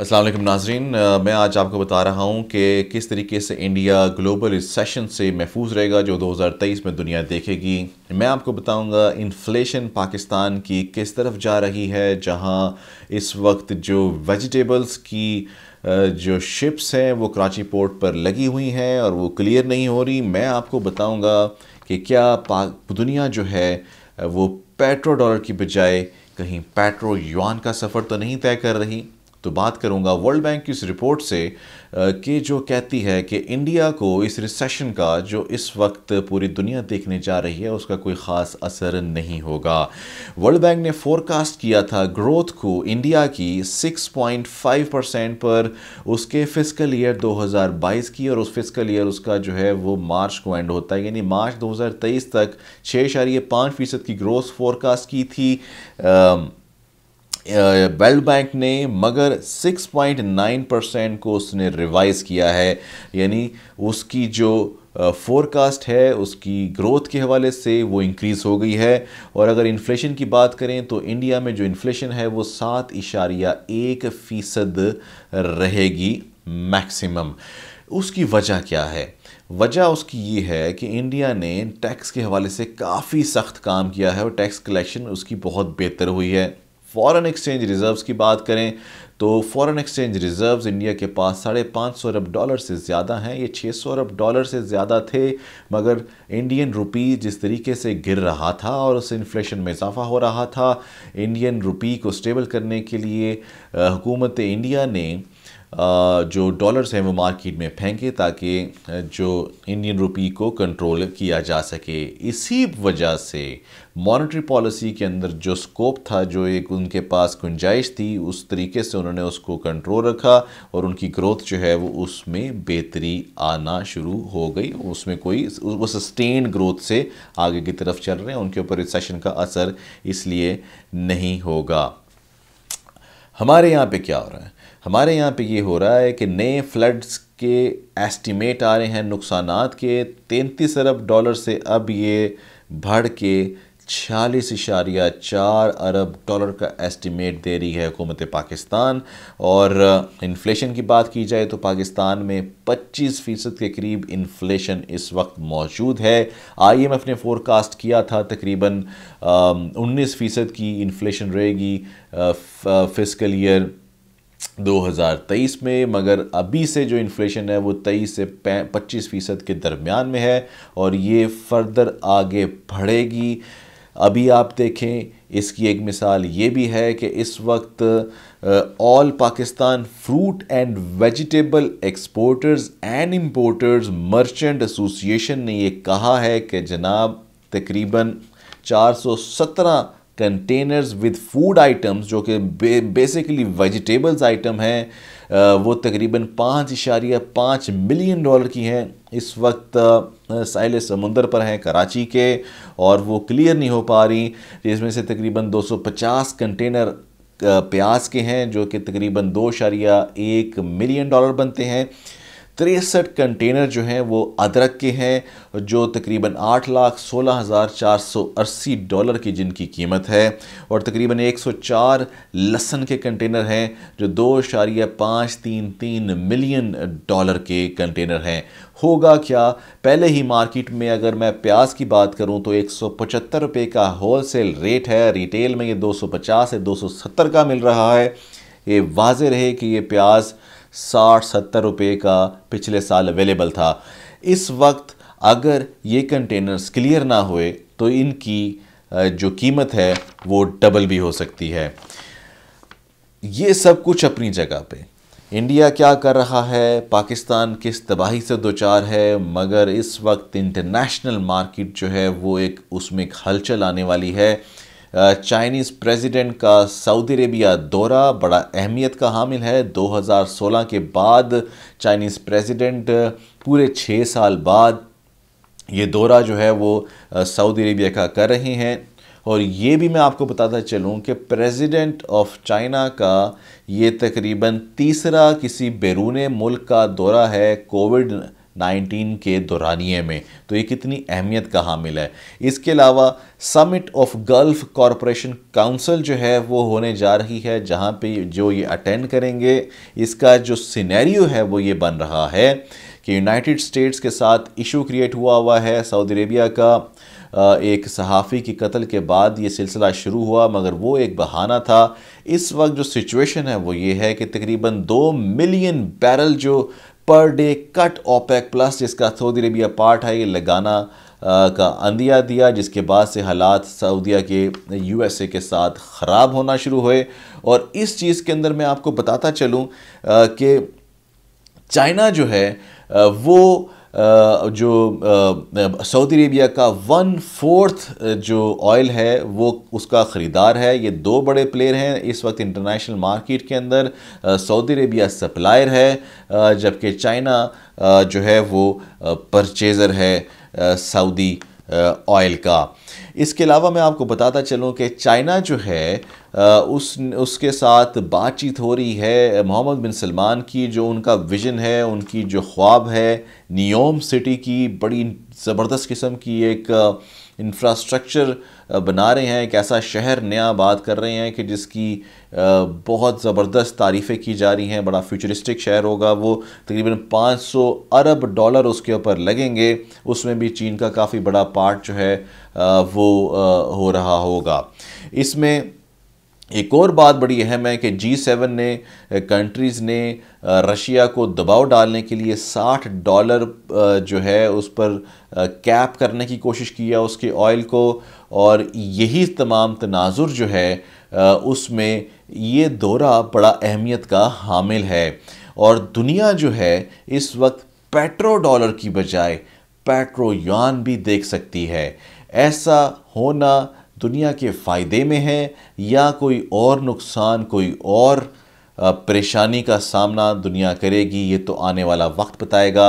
असलम नाजरीन मैं आज आपको बता रहा हूँ कि किस तरीके से इंडिया ग्लोबल रिसेशन से महफूज रहेगा जो 2023 में दुनिया देखेगी मैं आपको बताऊँगा इन्फ्लेशन पाकिस्तान की किस तरफ जा रही है जहाँ इस वक्त जो वेजिटेबल्स की जो शिप्स हैं वो कराची पोर्ट पर लगी हुई हैं और वो क्लियर नहीं हो रही मैं आपको बताऊँगा कि क्या दुनिया जो है वो पेट्रो डॉलर की बजाय कहीं पेट्रो युआन का सफ़र तो नहीं तय कर रही तो बात करूंगा वर्ल्ड बैंक की इस रिपोर्ट से कि जो कहती है कि इंडिया को इस रिसेशन का जो इस वक्त पूरी दुनिया देखने जा रही है उसका कोई ख़ास असर नहीं होगा वर्ल्ड बैंक ने फोरकास्ट किया था ग्रोथ को इंडिया की 6.5 परसेंट पर उसके फिजिकल ईयर 2022 की और उस फिजिकल ईयर उसका जो है वो मार्च को एंड होता है यानी मार्च दो तक छः पाँच फ़ीसद की ग्रोथ फोरकास्ट की थी आ, वर्ल्ड बैंक ने मगर 6.9 परसेंट को उसने रिवाइज किया है यानी उसकी जो फोरकास्ट है उसकी ग्रोथ के हवाले से वो इंक्रीज़ हो गई है और अगर इन्फ्लेशन की बात करें तो इंडिया में जो इन्फ्लेशन है वो सात इशारिया एक फ़ीसद रहेगी मैक्सिमम उसकी वजह क्या है वजह उसकी ये है कि इंडिया ने टैक्स के हवाले से काफ़ी सख्त काम किया है और टैक्स कलेक्शन उसकी बहुत बेहतर हुई है फ़ॉरेन एक्सचेंज रिज़र्व्स की बात करें तो फ़ॉरेन एक्सचेंज रिज़र्व्स इंडिया के पास साढ़े पाँच सौ अरब डॉलर से ज़्यादा हैं ये छः सौ अरब डॉलर से ज़्यादा थे मगर इंडियन रुपी जिस तरीके से गिर रहा था और उस इन्फ्लेशन में इजाफा हो रहा था इंडियन रुपी को स्टेबल करने के लिए हुकूमत इंडिया ने जो डॉलर्स हैं वो मार्केट में फेंके ताकि जो इंडियन रुपी को कंट्रोल किया जा सके इसी वजह से मॉनेटरी पॉलिसी के अंदर जो स्कोप था जो एक उनके पास गुंजाइश थी उस तरीके से उन्होंने उसको कंट्रोल रखा और उनकी ग्रोथ जो है वो उसमें बेहतरी आना शुरू हो गई उसमें कोई वो सस्टेन ग्रोथ से आगे की तरफ चल रहे हैं उनके ऊपर रिसेशन का असर इसलिए नहीं होगा हमारे यहाँ पे क्या हो रहा है हमारे यहाँ पे ये हो रहा है कि नए फ्लड्स के एस्टिमेट आ रहे हैं नुकसान के तैंतीस अरब डॉलर से अब ये बढ़ के छियालीस इशारिया चार अरब डॉलर का एस्टिमेट दे रही है हुकूमत पाकिस्तान और इन्फ्लेशन की बात की जाए तो पाकिस्तान में 25 फ़ीसद के करीब इन्फ्लेशन इस वक्त मौजूद है आईएमएफ ने फोरकास्ट किया था तकरीबन 19 फ़ीसद की इन्फ्लेशन रहेगी फिस्कल ईयर 2023 में मगर अभी से जो इन्फ्लेशन है वो 23 से 25 फ़ीसद के दरमियान में है और ये फर्दर आगे बढ़ेगी अभी आप देखें इसकी एक मिसाल ये भी है कि इस वक्त all Pakistan fruit and vegetable exporters and importers merchant association ने ये कहा है कि जनाब तकरीबन 417 कंटेनर्स विद फूड आइटम्स जो कि बेसिकली वेजिटेबल्स आइटम हैं वो तकरीबन पाँच इशारिया पाँच मिलियन डॉलर की हैं इस वक्त साहिल समुंदर पर हैं कराची के और वो क्लियर नहीं हो पा रही जिसमें से तकरीबन 250 कंटेनर प्याज के हैं जो कि तकरीबन दो इशारिया एक मिलियन डॉलर बनते हैं तिरसठ कंटेनर जो हैं वो अदरक के हैं जो तकरीबन आठ लाख सोलह हज़ार चार सौ अस्सी डॉलर की जिनकी कीमत है और तकरीबन एक सौ चार लहसन के कंटेनर हैं जो दो इशारिया पाँच तीन तीन मिलियन डॉलर के कंटेनर हैं होगा क्या पहले ही मार्केट में अगर मैं प्याज की बात करूं तो एक सौ पचहत्तर रुपये का होल सेल रेट है रिटेल में ये दो सौ पचास से दो सौ सत्तर का मिल रहा है ये वाज रहे कि ये प्याज साठ सत्तर रुपये का पिछले साल अवेलेबल था इस वक्त अगर ये कंटेनर्स क्लियर ना हुए तो इनकी जो कीमत है वो डबल भी हो सकती है ये सब कुछ अपनी जगह पे इंडिया क्या कर रहा है पाकिस्तान किस तबाही से दो चार है मगर इस वक्त इंटरनेशनल मार्केट जो है वो एक उसमें एक हलचल आने वाली है चाइनीज़ प्रेसिडेंट का सऊदी अरेबिया दौरा बड़ा अहमियत का हामिल है 2016 के बाद चाइनीज़ प्रेसिडेंट पूरे छः साल बाद ये दौरा जो है वो सऊदी अरेबिया का कर रहे हैं और ये भी मैं आपको बताता चलूँ कि प्रेसिडेंट ऑफ चाइना का ये तकरीबन तीसरा किसी बैरून मुल्क का दौरा है कोविड नाइनटीन के दौरानिए में तो ये कितनी अहमियत का हामिल है इसके अलावा summit of Gulf corporation council जो है वो होने जा रही है जहाँ पे जो ये अटेंड करेंगे इसका जो सिनेरियो है वो ये बन रहा है कि यूनाइटेड स्टेट्स के साथ इशू क्रिएट हुआ हुआ है सऊदी अरेबिया का एक सहाफ़ी के कत्ल के बाद ये सिलसिला शुरू हुआ मगर वो एक बहाना था इस वक्त जो सिचुएशन है वो ये है कि तकरीबन दो मिलियन बैरल जो per day cut OPEC plus जिसका सऊदी अरबिया पार्ट है ये लगाना का अंदिया दिया जिसके बाद से हालात सऊदीया के यूएसए के साथ ख़राब होना शुरू हुए और इस चीज़ के अंदर मैं आपको बताता चलूँ कि चाइना जो है वो जो सऊदी अरेबिया का वन फोर्थ जो ऑयल है वो उसका ख़रीदार है ये दो बड़े प्लेयर हैं इस वक्त इंटरनेशनल मार्केट के अंदर सऊदी अरेबिया सप्लायर है जबकि चाइना जो है वो परचेज़र है सऊदी ऑयल का इसके अलावा मैं आपको बताता चलूँ कि चाइना जो है उस उसके साथ बातचीत हो रही है मोहम्मद बिन सलमान की जो उनका विजन है उनकी जो ख्वाब है नियोम सिटी की बड़ी ज़बरदस्त किस्म की एक इंफ्रास्ट्रक्चर uh, बना रहे हैं एक ऐसा शहर नया बात कर रहे हैं कि जिसकी uh, बहुत ज़बरदस्त तारीफ़ें की जा रही हैं बड़ा फ्यूचरिस्टिक शहर होगा वो तकरीबन 500 अरब डॉलर उसके ऊपर लगेंगे उसमें भी चीन का काफ़ी बड़ा पार्ट जो है uh, वो हो रहा होगा इसमें एक और बात बड़ी अहम है कि जी सेवन ने कंट्रीज़ ने रशिया को दबाव डालने के लिए 60 डॉलर जो है उस पर कैप करने की कोशिश किया उसके ऑयल को और यही तमाम तनाजुर जो है उसमें ये दौरा बड़ा अहमियत का हामिल है और दुनिया जो है इस वक्त पेट्रो डॉलर की बजाय यान भी देख सकती है ऐसा होना दुनिया के फ़ायदे में है या कोई और नुकसान कोई और परेशानी का सामना दुनिया करेगी ये तो आने वाला वक्त बताएगा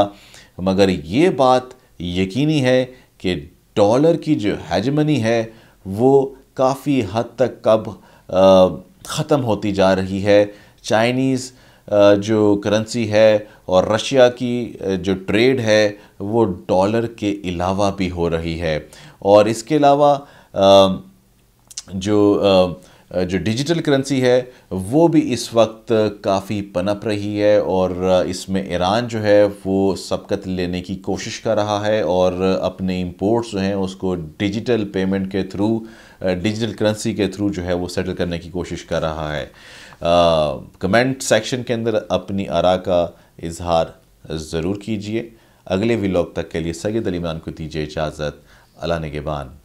मगर ये बात यकीनी है कि डॉलर की जो हैजमनी है वो काफ़ी हद तक कब ख़त्म होती जा रही है चाइनीज़ जो करेंसी है और रशिया की जो ट्रेड है वो डॉलर के अलावा भी हो रही है और इसके अलावा जो जो डिजिटल करेंसी है वो भी इस वक्त काफ़ी पनप रही है और इसमें ईरान जो है वो सबकत लेने की कोशिश कर रहा है और अपने इंपोर्ट्स जो हैं उसको डिजिटल पेमेंट के थ्रू डिजिटल करेंसी के थ्रू जो है वो सेटल करने की कोशिश कर रहा है कमेंट सेक्शन के अंदर अपनी आरा का इजहार ज़रूर कीजिए अगले व्लॉग तक के लिए सगे अलीमान को दीजिए इजाज़त अला नगेबान